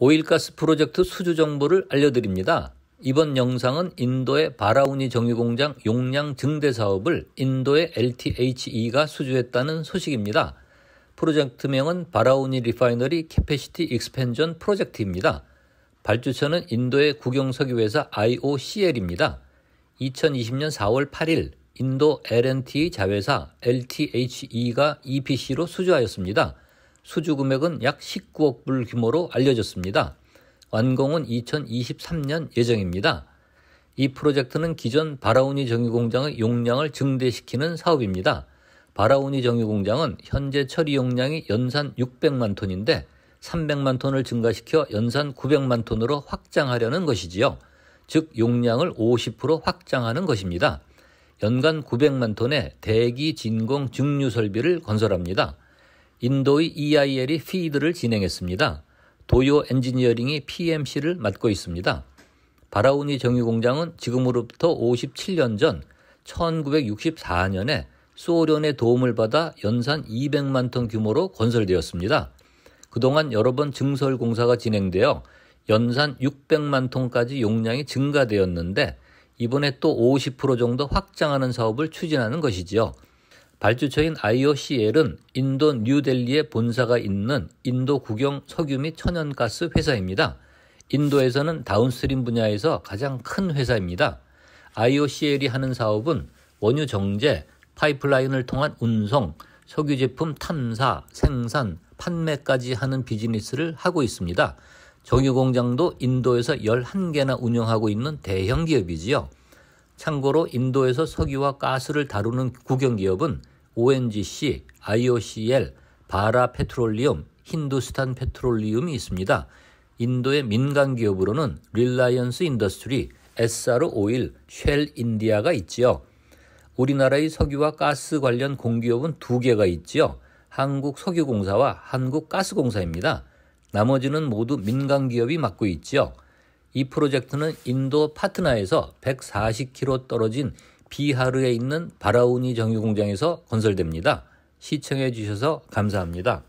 오일가스 프로젝트 수주 정보를 알려드립니다. 이번 영상은 인도의 바라우니 정유공장 용량 증대 사업을 인도의 LTHE가 수주했다는 소식입니다. 프로젝트명은 바라우니 리파이너리 캐패시티 익스펜전 프로젝트입니다. 발주처는 인도의 국영석유 회사 IOCL입니다. 2020년 4월 8일 인도 LNT 자회사 LTHE가 EPC로 수주하였습니다. 수주 금액은 약 19억 불 규모로 알려졌습니다. 완공은 2023년 예정입니다. 이 프로젝트는 기존 바라우니 정유공장의 용량을 증대시키는 사업입니다. 바라우니 정유공장은 현재 처리 용량이 연산 600만 톤인데 300만 톤을 증가시켜 연산 900만 톤으로 확장하려는 것이지요. 즉 용량을 50% 확장하는 것입니다. 연간 900만 톤의 대기 진공 증류 설비를 건설합니다. 인도의 EIL이 피드를 진행했습니다. 도요 엔지니어링이 PMC를 맡고 있습니다. 바라우니 정유공장은 지금으로부터 57년 전 1964년에 소련의 도움을 받아 연산 200만 톤 규모로 건설되었습니다. 그동안 여러 번 증설 공사가 진행되어 연산 600만 톤까지 용량이 증가되었는데 이번에 또 50% 정도 확장하는 사업을 추진하는 것이지요. 발주처인 IOCL은 인도 뉴델리에 본사가 있는 인도 국영 석유 및 천연가스 회사입니다. 인도에서는 다운스트림 분야에서 가장 큰 회사입니다. IOCL이 하는 사업은 원유 정제, 파이프라인을 통한 운송, 석유 제품 탐사, 생산, 판매까지 하는 비즈니스를 하고 있습니다. 정유 공장도 인도에서 11개나 운영하고 있는 대형 기업이지요. 참고로 인도에서 석유와 가스를 다루는 국영 기업은 ONGC, IOCL, 바라 페트롤리움, 힌두스탄 페트롤리움이 있습니다. 인도의 민간 기업으로는 릴라이언스 인더스트리, SR 오일, 쉘 인디아가 있지요. 우리나라의 석유와 가스 관련 공기업은 두 개가 있지요. 한국석유공사와 한국가스공사입니다. 나머지는 모두 민간 기업이 맡고 있지요. 이 프로젝트는 인도 파트나에서 140km 떨어진 비하르에 있는 바라우니 정유공장에서 건설됩니다. 시청해 주셔서 감사합니다.